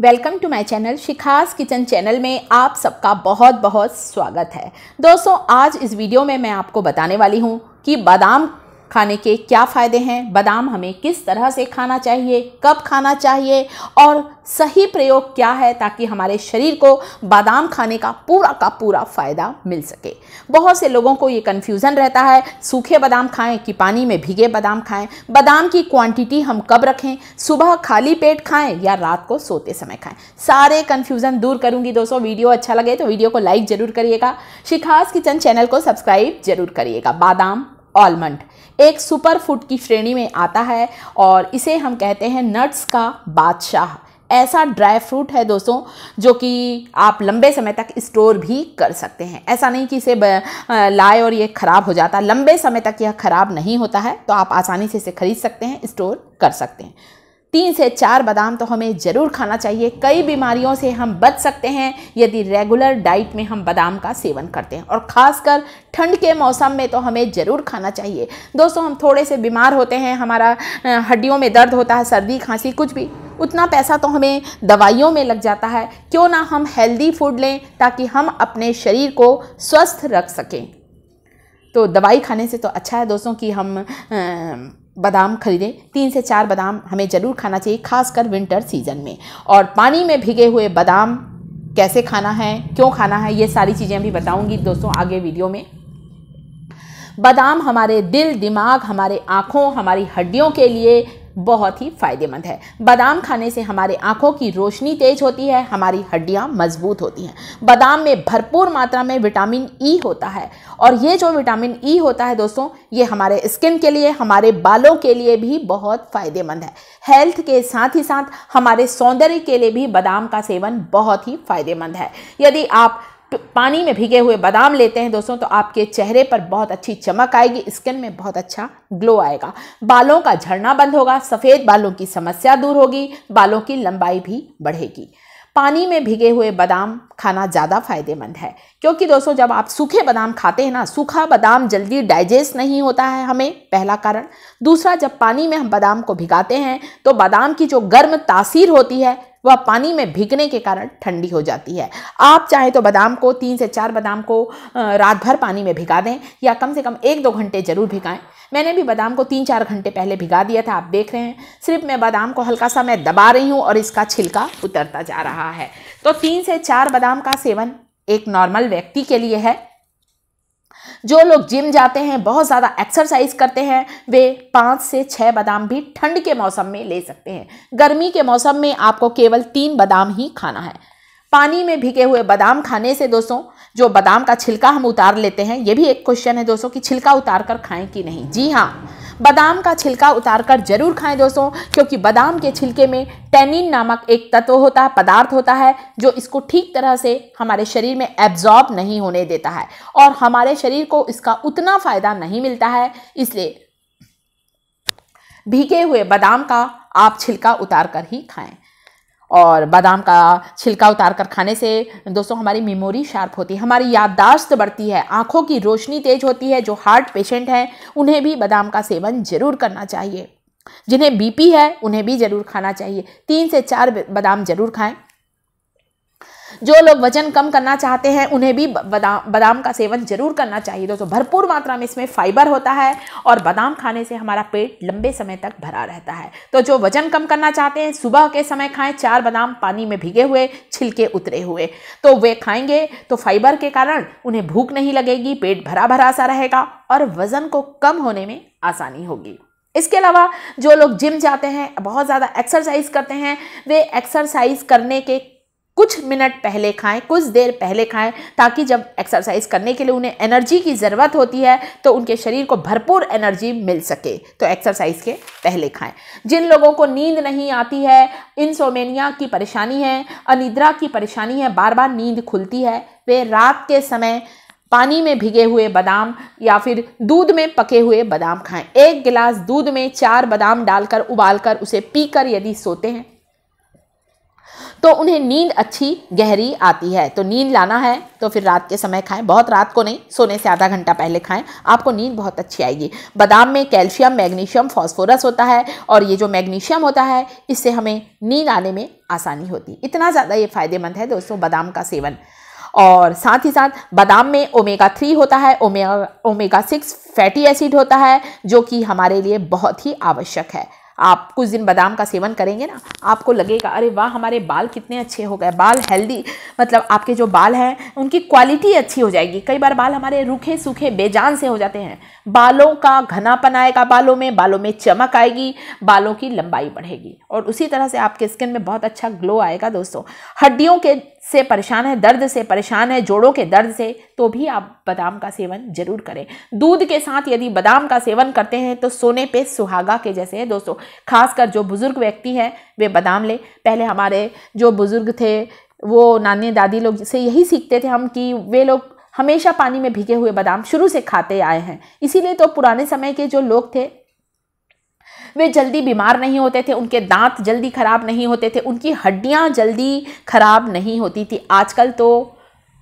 welcome to my channel Shikha's kitchen channel में आप सबका बहुत बहुत स्वागत है दोस्तों आज इस वीडियो में मैं आपको बताने वाली हूँ कि बादाम खाने के क्या फ़ायदे हैं बादाम हमें किस तरह से खाना चाहिए कब खाना चाहिए और सही प्रयोग क्या है ताकि हमारे शरीर को बादाम खाने का पूरा का पूरा फ़ायदा मिल सके बहुत से लोगों को ये कन्फ्यूज़न रहता है सूखे बादाम खाएं कि पानी में भीगे बादाम खाएं बादाम की क्वांटिटी हम कब रखें सुबह खाली पेट खाएं या रात को सोते समय खाएं सारे कन्फ्यूज़न दूर करूँगी दोस्तों वीडियो अच्छा लगे तो वीडियो को लाइक ज़रूर करिएगा शिखास किचन चैनल को सब्सक्राइब ज़रूर करिएगा बादाम ऑलमंड एक सुपर फूड की श्रेणी में आता है और इसे हम कहते हैं नट्स का बादशाह ऐसा ड्राई फ्रूट है दोस्तों जो कि आप लंबे समय तक स्टोर भी कर सकते हैं ऐसा नहीं कि इसे लाए और ये ख़राब हो जाता लंबे समय तक यह ख़राब नहीं होता है तो आप आसानी से इसे खरीद सकते हैं स्टोर कर सकते हैं तीन से चार बादाम तो हमें ज़रूर खाना चाहिए कई बीमारियों से हम बच सकते हैं यदि रेगुलर डाइट में हम बादाम का सेवन करते हैं और ख़ासकर ठंड के मौसम में तो हमें ज़रूर खाना चाहिए दोस्तों हम थोड़े से बीमार होते हैं हमारा हड्डियों में दर्द होता है सर्दी खांसी कुछ भी उतना पैसा तो हमें दवाइयों में लग जाता है क्यों ना हम हेल्दी फूड लें ताकि हम अपने शरीर को स्वस्थ रख सकें तो दवाई खाने से तो अच्छा है दोस्तों कि हम आ, बादाम खरीदें तीन से चार बादाम हमें ज़रूर खाना चाहिए खासकर विंटर सीजन में और पानी में भिगे हुए बादाम कैसे खाना है क्यों खाना है ये सारी चीज़ें भी बताऊंगी दोस्तों आगे वीडियो में बादाम हमारे दिल दिमाग हमारे आँखों हमारी हड्डियों के लिए बहुत ही फ़ायदेमंद है बादाम खाने से हमारे आँखों की रोशनी तेज होती है हमारी हड्डियाँ मजबूत होती हैं बादाम में भरपूर मात्रा में विटामिन ई e होता है और ये जो विटामिन ई e होता है दोस्तों ये हमारे स्किन के लिए हमारे बालों के लिए भी बहुत फ़ायदेमंद है हेल्थ के साथ ही साथ हमारे सौंदर्य के लिए भी बादाम का सेवन बहुत ही फ़ायदेमंद है यदि आप पानी में भीगे हुए बादाम लेते हैं दोस्तों तो आपके चेहरे पर बहुत अच्छी चमक आएगी स्किन में बहुत अच्छा ग्लो आएगा बालों का झड़ना बंद होगा सफ़ेद बालों की समस्या दूर होगी बालों की लंबाई भी बढ़ेगी पानी में भिगे हुए बादाम खाना ज़्यादा फायदेमंद है क्योंकि दोस्तों जब आप सूखे बादाम खाते हैं ना सूखा बादाम जल्दी डाइजेस्ट नहीं होता है हमें पहला कारण दूसरा जब पानी में हम बादाम को भिगाते हैं तो बादाम की जो गर्म तासीर होती है वह पानी में भीगने के कारण ठंडी हो जाती है आप चाहें तो बादाम को तीन से चार बादाम को रात भर पानी में भिगा दें या कम से कम एक दो घंटे ज़रूर भिगाएं मैंने भी बादाम को तीन चार घंटे पहले भिगा दिया था आप देख रहे हैं सिर्फ मैं बादाम को हल्का सा मैं दबा रही हूँ और इसका छिलका उतरता जा रहा है तो तीन से चार बादाम का सेवन एक नॉर्मल व्यक्ति के लिए है जो लोग जिम जाते हैं बहुत ज़्यादा एक्सरसाइज करते हैं वे पाँच से छः बादाम भी ठंड के मौसम में ले सकते हैं गर्मी के मौसम में आपको केवल तीन बादाम ही खाना है पानी में भीगे हुए बादाम खाने से दोस्तों जो बादाम का छिलका हम उतार लेते हैं ये भी एक क्वेश्चन है दोस्तों कि छिलका उतार कर खाएं कि नहीं जी हाँ बादाम का छिलका उतार कर जरूर खाएं दोस्तों क्योंकि बादाम के छिलके में टेनिन नामक एक तत्व होता है पदार्थ होता है जो इसको ठीक तरह से हमारे शरीर में एब्जॉर्ब नहीं होने देता है और हमारे शरीर को इसका उतना फ़ायदा नहीं मिलता है इसलिए भीगे हुए बादाम का आप छिलका उतार कर ही खाएं और बादाम का छिलका उतार कर खाने से दोस्तों हमारी मेमोरी शार्प होती है हमारी याददाश्त बढ़ती है आँखों की रोशनी तेज होती है जो हार्ट पेशेंट हैं उन्हें भी बादाम का सेवन ज़रूर करना चाहिए जिन्हें बीपी है उन्हें भी ज़रूर खाना चाहिए तीन से चार बादाम ज़रूर खाएं जो लोग वजन कम करना चाहते हैं उन्हें भी बादाम बादाम का सेवन जरूर करना चाहिए दोस्तों भरपूर मात्रा में इसमें फाइबर होता है और बादाम खाने से हमारा पेट लंबे समय तक भरा रहता है तो जो वजन कम करना चाहते हैं सुबह के समय खाएं चार बादाम पानी में भिगे हुए छिलके उतरे हुए तो वे खाएंगे तो फाइबर के कारण उन्हें भूख नहीं लगेगी पेट भरा भरा सा रहेगा और वज़न को कम होने में आसानी होगी इसके अलावा जो लोग जिम जाते हैं बहुत ज़्यादा एक्सरसाइज करते हैं वे एक्सरसाइज करने के कुछ मिनट पहले खाएं कुछ देर पहले खाएं ताकि जब एक्सरसाइज करने के लिए उन्हें एनर्जी की ज़रूरत होती है तो उनके शरीर को भरपूर एनर्जी मिल सके तो एक्सरसाइज के पहले खाएं जिन लोगों को नींद नहीं आती है इंसोमेनिया की परेशानी है अनिद्रा की परेशानी है बार बार नींद खुलती है वे रात के समय पानी में भिगे हुए बादाम या फिर दूध में पके हुए बादाम खाएं एक गिलास दूध में चार बादाम डालकर उबालकर उसे पीकर यदि सोते हैं तो उन्हें नींद अच्छी गहरी आती है तो नींद लाना है तो फिर रात के समय खाएं बहुत रात को नहीं सोने से आधा घंटा पहले खाएं आपको नींद बहुत अच्छी आएगी बादाम में कैल्शियम मैग्नीशियम फॉस्फोरस होता है और ये जो मैग्नीशियम होता है इससे हमें नींद आने में आसानी होती इतना ज़्यादा ये फ़ायदेमंद है दोस्तों बादाम का सेवन और साथ ही साथ बादाम में ओमेगा थ्री होता है omega omega six fatty acid होता है जो कि हमारे लिए बहुत ही आवश्यक है आप कुछ दिन बादाम का सेवन करेंगे ना आपको लगेगा अरे वाह हमारे बाल कितने अच्छे हो गए बाल हेल्दी मतलब आपके जो बाल हैं उनकी क्वालिटी अच्छी हो जाएगी कई बार बाल हमारे रूखे सूखे बेजान से हो जाते हैं बालों का घनापन आएगा बालों में बालों में चमक आएगी बालों की लंबाई बढ़ेगी और उसी तरह से आपके स्किन में बहुत अच्छा ग्लो आएगा दोस्तों हड्डियों के से परेशान है दर्द से परेशान है जोड़ों के दर्द से तो भी आप बादाम का सेवन जरूर करें दूध के साथ यदि बादाम का सेवन करते हैं तो सोने पे सुहागा के जैसे है दोस्तों खासकर जो बुज़ुर्ग व्यक्ति हैं वे बादाम लें पहले हमारे जो बुज़ुर्ग थे वो नानी दादी लोग से यही सीखते थे हम कि वे लोग हमेशा पानी में भीगे हुए बादाम शुरू से खाते आए हैं इसीलिए तो पुराने समय के जो लोग थे वे जल्दी बीमार नहीं होते थे उनके दांत जल्दी ख़राब नहीं होते थे उनकी हड्डियाँ जल्दी ख़राब नहीं होती थी आजकल तो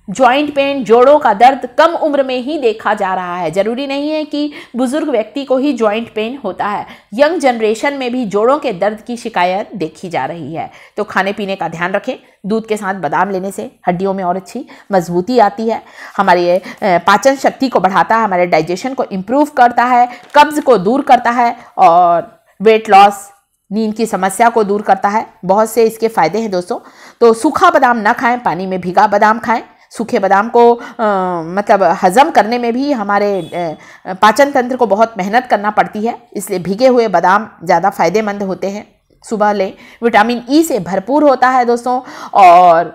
ज्वाइंट पेन जोड़ों का दर्द कम उम्र में ही देखा जा रहा है ज़रूरी नहीं है कि बुज़ुर्ग व्यक्ति को ही ज्वाइंट पेन होता है यंग जनरेशन में भी जोड़ों के दर्द की शिकायत देखी जा रही है तो खाने पीने का ध्यान रखें दूध के साथ बादाम लेने से हड्डियों में और अच्छी मजबूती आती है हमारे पाचन शक्ति को बढ़ाता है हमारे डाइजेशन को इम्प्रूव करता है कब्ज़ को दूर करता है और वेट लॉस नींद की समस्या को दूर करता है बहुत से इसके फ़ायदे हैं दोस्तों तो सूखा बादाम ना खाएं पानी में भिगा बादाम खाएं सूखे बादाम को आ, मतलब हज़म करने में भी हमारे पाचन तंत्र को बहुत मेहनत करना पड़ती है इसलिए भीगे हुए बादाम ज़्यादा फ़ायदेमंद होते हैं सुबह लें विटामिन ई से भरपूर होता है दोस्तों और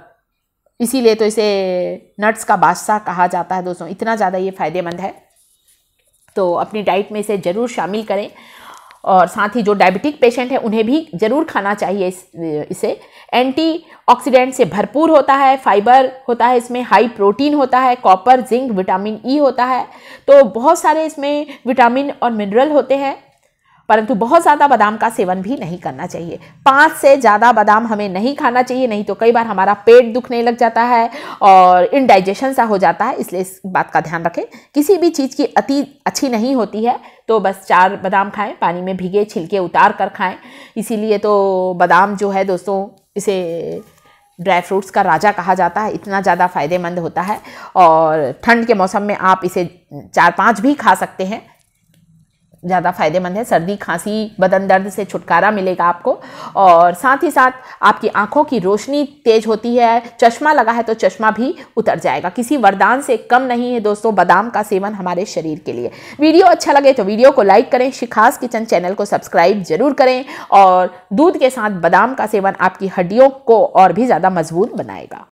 इसीलिए तो इसे नट्स का बादशाह कहा जाता है दोस्तों इतना ज़्यादा ये फ़ायदेमंद है तो अपनी डाइट में इसे ज़रूर शामिल करें और साथ ही जो डायबिटिक पेशेंट है उन्हें भी ज़रूर खाना चाहिए इस, इसे एंटी ऑक्सीडेंट से भरपूर होता है फाइबर होता है इसमें हाई प्रोटीन होता है copper zinc vitamin E e होता है तो बहुत सारे इसमें विटामिन और मिनरल होते हैं परंतु बहुत ज़्यादा बादाम का सेवन भी नहीं करना चाहिए पाँच से ज़्यादा बादाम हमें नहीं खाना चाहिए नहीं तो कई बार हमारा पेट दुखने लग जाता है और इनडाइजेशन सा हो जाता है इसलिए इस बात का ध्यान रखें किसी भी चीज़ की अति अच्छी नहीं होती है तो बस चार बादाम खाएं पानी में भीगे छिलके उतार कर खाएं इसीलिए तो बादाम जो है दोस्तों इसे ड्राई फ्रूट्स का राजा कहा जाता है इतना ज़्यादा फ़ायदेमंद होता है और ठंड के मौसम में आप इसे चार पाँच भी खा सकते हैं ज़्यादा फ़ायदेमंद है सर्दी खांसी बदन दर्द से छुटकारा मिलेगा आपको और साथ ही साथ आपकी आंखों की रोशनी तेज होती है चश्मा लगा है तो चश्मा भी उतर जाएगा किसी वरदान से कम नहीं है दोस्तों बादाम का सेवन हमारे शरीर के लिए वीडियो अच्छा लगे तो वीडियो को लाइक करें शिखास किचन चैनल को सब्सक्राइब ज़रूर करें और दूध के साथ बादाम का सेवन आपकी हड्डियों को और भी ज़्यादा मजबूत बनाएगा